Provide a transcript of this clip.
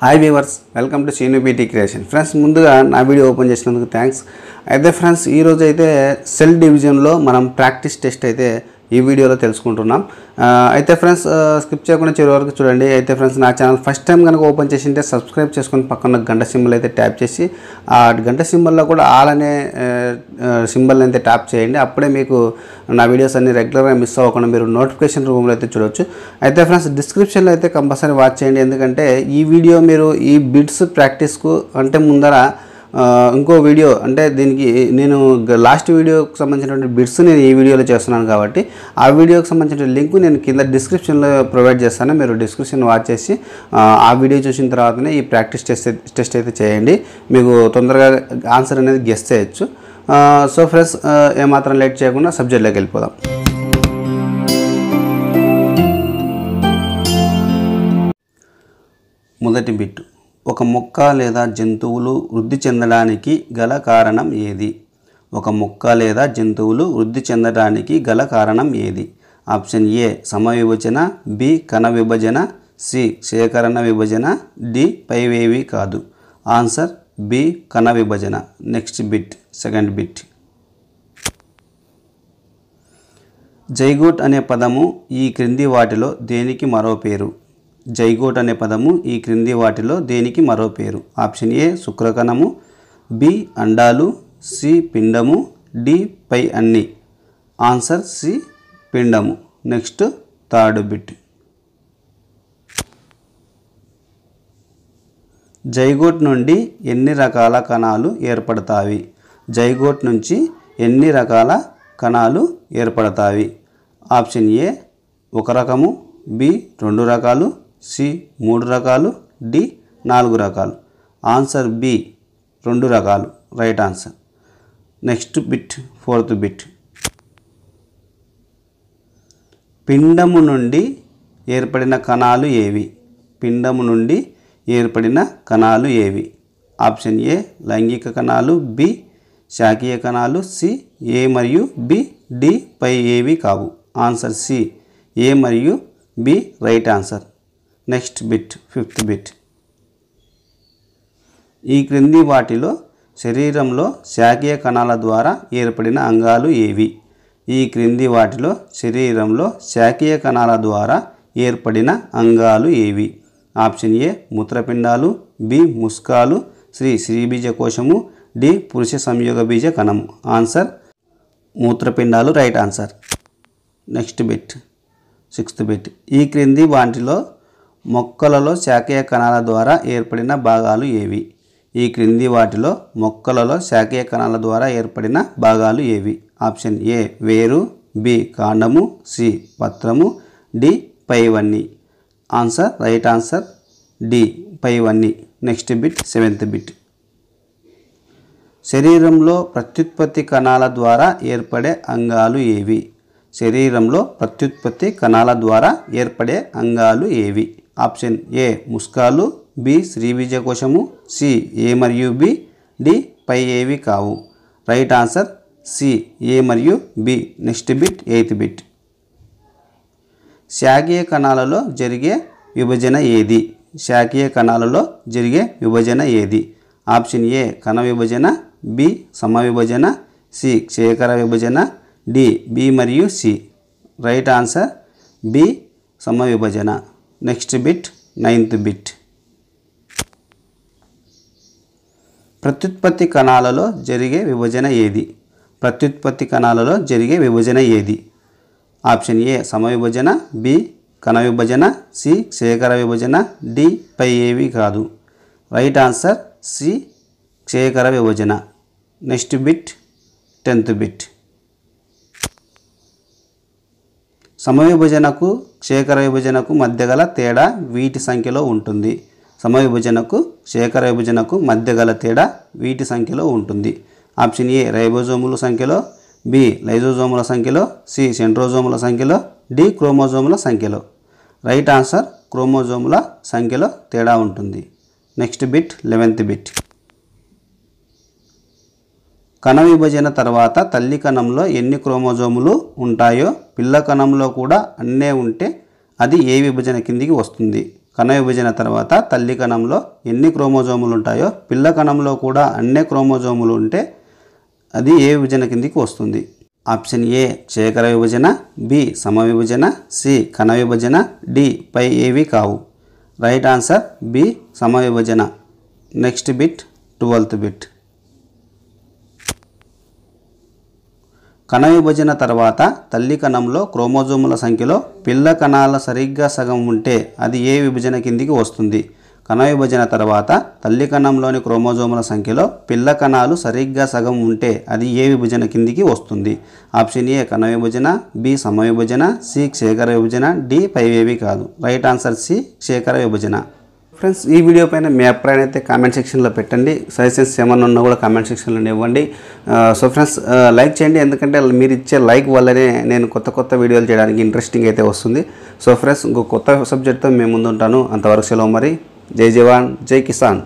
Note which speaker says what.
Speaker 1: hi viewers welcome to Seenu BT creation friends ముందుగా నా video open చేసినందుకు థ్యాంక్స్ అయితే ఫ్రెండ్స్ ఈరోజు అయితే సెల్ డివిజన్లో మనం ప్రాక్టీస్ టెస్ట్ అయితే ఈ వీడియోలో తెలుసుకుంటున్నాం అయితే ఫ్రెండ్స్ స్కిప్ చేయకుండా చివరి వరకు చూడండి అయితే ఫ్రెండ్స్ నా ఛానల్ ఫస్ట్ టైం కనుక ఓపెన్ చేసి ఉంటే సబ్స్క్రైబ్ చేసుకొని పక్కన గంట సింబల్ అయితే ట్యాప్ చేసి ఆ గంట సింబల్లో కూడా ఆల్ అనే సింబల్ అయితే ట్యాప్ చేయండి అప్పుడే మీకు నా వీడియోస్ అన్ని రెగ్యులర్గా మిస్ అవ్వకుండా మీరు నోటిఫికేషన్ రూమ్లో అయితే చూడవచ్చు అయితే ఫ్రెండ్స్ డిస్క్రిప్షన్లో అయితే కంపల్సరీ వాచ్ చేయండి ఎందుకంటే ఈ వీడియో మీరు ఈ బిట్స్ ప్రాక్టీస్కు అంటే ముందర ఇంకో వీడియో అంటే దీనికి నేను లాస్ట్ వీడియోకి సంబంధించినటువంటి బిట్స్ నేను ఈ వీడియోలో చేస్తున్నాను కాబట్టి ఆ వీడియోకి సంబంధించిన లింక్ నేను కింద డిస్క్రిప్షన్లో ప్రొవైడ్ చేస్తాను మీరు డిస్క్రిప్షన్ వాచ్ చేసి ఆ వీడియో చూసిన తర్వాతనే ఈ ప్రాక్టీస్ టెస్ట్ టెస్ట్ అయితే చేయండి మీకు తొందరగా ఆన్సర్ అనేది గెస్ చేయొచ్చు సో ఫ్రెండ్స్ ఏమాత్రం లేట్ చేయకుండా సబ్జెక్ట్లోకి వెళ్ళిపోదాం మొదటి బిట్టు ఒక మొక్క లేదా జంతువులు వృద్ధి చెందడానికి గల కారణం ఏది ఒక మొక్క లేదా జంతువులు వృద్ధి చెందడానికి గల కారణం ఏది ఆప్షన్ ఏ సమవిభజన బి కణ విభజన సి సేకరణ విభజన డి పైవేవి కాదు ఆన్సర్ బి కణ విభజన next bit second bit zygote అనే పదము ఈ క్రింది వాటిలో దేనికి మరో పేరు జైగోట్ అనే పదము ఈ క్రింది వాటిలో దేనికి మరో పేరు ఆప్షన్ ఏ శుక్రకణము బి అండాలు సి పిండము డి పై అన్ని ఆన్సర్ సి పిండము నెక్స్ట్ థర్డ్ బిట్ జైగోట్ నుండి ఎన్ని రకాల కణాలు ఏర్పడతాయి జైగోట్ నుంచి ఎన్ని రకాల కణాలు ఏర్పడతాయి ఆప్షన్ ఏ ఒక రకము బి రెండు రకాలు సి మూడు రకాలు డి నాలుగు రకాలు ఆన్సర్ బి రెండు రకాలు right answer next bit fourth bit పిండము నుండి ఏర్పడిన కణాలు ఏవి పిండము నుండి ఏర్పడిన కణాలు ఏవి ఆప్షన్ ఏ లైంగిక కణాలు బి శాకీయ కణాలు సి ఏ మరియు బి డి పై ఏవి కావు ఆన్సర్ సి ఏ మరియు B right answer next bit fifth bit ఈ క్రింది వాటిలో శరీరంలో శాఖీయ కణాల ద్వారా ఏర్పడిన అంగాలు ఏవి ఈ క్రింది వాటిలో శరీరంలో శాఖీయ కణాల ద్వారా ఏర్పడిన అంగాలు ఏవి ఆప్షన్ ఏ మూత్రపిండాలు బి ముస్కాలు శ్రీ శ్రీబీజ కోశము డి పురుష సంయోగ బీజ కణము ఆన్సర్ మూత్రపిండాలు right answer next bit sixth bit ఈ క్రింది వాటిలో మొక్కలలో శాఖీయ కణాల ద్వారా ఏర్పడిన భాగాలు ఏవి ఈ క్రింది వాటిలో మొక్కలలో శాఖీయ కణాల ద్వారా ఏర్పడిన భాగాలు ఏవి ఆప్షన్ ఏ వేరు బి కాండము సి పత్రము డి పైవన్నీ ఆన్సర్ రైట్ ఆన్సర్ డి పైవన్నీ నెక్స్ట్ బిట్ సెవెంత్ బిట్ శరీరంలో ప్రత్యుత్పత్తి కణాల ద్వారా ఏర్పడే అంగాలు ఏవి శరీరంలో ప్రత్యుత్పత్తి కణాల ద్వారా ఏర్పడే అంగాలు ఏవి ఆప్షన్ ఏ ముస్కాలు బి శ్రీబీజ కోశము సి ఏ మరియు బి డి పై ఏవి కావు రైట్ ఆన్సర్ సి ఏ మరియు B next bit eighth bit శాఖీయ కణాలలో జరిగే విభజన ఏది శాఖీయ కణాలలో జరిగే విభజన ఏది ఆప్షన్ ఏ కణ విభజన బి సమ విభజన సి క్షేకర విభజన డి బి మరియు సి రైట్ ఆన్సర్ బి సమ విభజన నెక్స్ట్ బిట్ నైన్త్ బిట్ ప్రత్యుత్పత్తి కణాలలో జరిగే విభజన ఏది ప్రత్యుత్పత్తి కణాలలో జరిగే విభజన ఏది ఆప్షన్ ఏ సమవిభజన బి కణ విభజన సి క్షేకర విభజన డి పై ఏవి కాదు రైట్ ఆన్సర్ సి క్షేకర విభజన నెక్స్ట్ బిట్ టెన్త్ బిట్ సమవిభజనకు క్షేకర విభజనకు మధ్య గల తేడా వీటి సంఖ్యలో ఉంటుంది సమవిభజనకు క్షేకర విభజనకు మధ్య గల తేడా వీటి సంఖ్యలో ఉంటుంది ఆప్షన్ ఏ రైబోజోముల సంఖ్యలో బి లైజోజోముల సంఖ్యలో సి సెంట్రోజోముల సంఖ్యలో డి క్రోమోజోముల సంఖ్యలో రైట్ ఆన్సర్ క్రోమోజోముల సంఖ్యలో తేడా ఉంటుంది నెక్స్ట్ బిట్ లెవెన్త్ బిట్ కణ విభజన తర్వాత తల్లి కణంలో ఎన్ని క్రోమోజోములు ఉంటాయో పిల్ల కణంలో కూడా అన్నే ఉంటే అది ఏ విభజన కిందికి వస్తుంది కణ విభజన తర్వాత తల్లి కణంలో ఎన్ని క్రోమోజోములు ఉంటాయో పిల్ల కణంలో కూడా అన్నే క్రోమోజోములు ఉంటే అది ఏ విభజన కిందికి వస్తుంది ఆప్షన్ ఏ చేకర విభజన బి సమ విభజన సి కణ విభజన డి పై ఏవి కావు రైట్ ఆన్సర్ బి సమ విభజన నెక్స్ట్ బిట్ ట్వెల్త్ బిట్ విభజన తర్వాత తల్లి కణంలో క్రోమోజోముల సంఖ్యలో పిల్ల కణాల సరిగ్గా సగం ఉంటే అది ఏ విభజన కిందికి వస్తుంది విభజన తర్వాత తల్లి కణంలోని క్రోమోజోముల సంఖ్యలో పిల్ల కణాలు సరిగ్గా సగం ఉంటే అది ఏ విభజన కిందికి వస్తుంది ఆప్షన్ ఏ కణ విభజన బి సమవిభజన సి క్షేకర విభజన డి పైవేవి కాదు రైట్ ఆన్సర్ సి క్షేకర విభజన ఫ్రెండ్స్ ఈ వీడియో పైన మీ అభిప్రాయం అయితే కామెంట్ సెక్షన్లో పెట్టండి సజెషన్స్ ఏమన్నా ఉన్నా కూడా కామెంట్ సెక్షన్లో ఇవ్వండి సో ఫ్రెండ్స్ లైక్ చేయండి ఎందుకంటే మీరు ఇచ్చే లైక్ వల్లనే నేను కొత్త కొత్త వీడియోలు చేయడానికి ఇంట్రెస్టింగ్ అయితే వస్తుంది సో ఫ్రెండ్స్ ఇంకో కొత్త సబ్జెక్ట్తో మేము ముందుంటాను అంతవరకు సెలవు మరి జై జవాన్ జై కిసాన్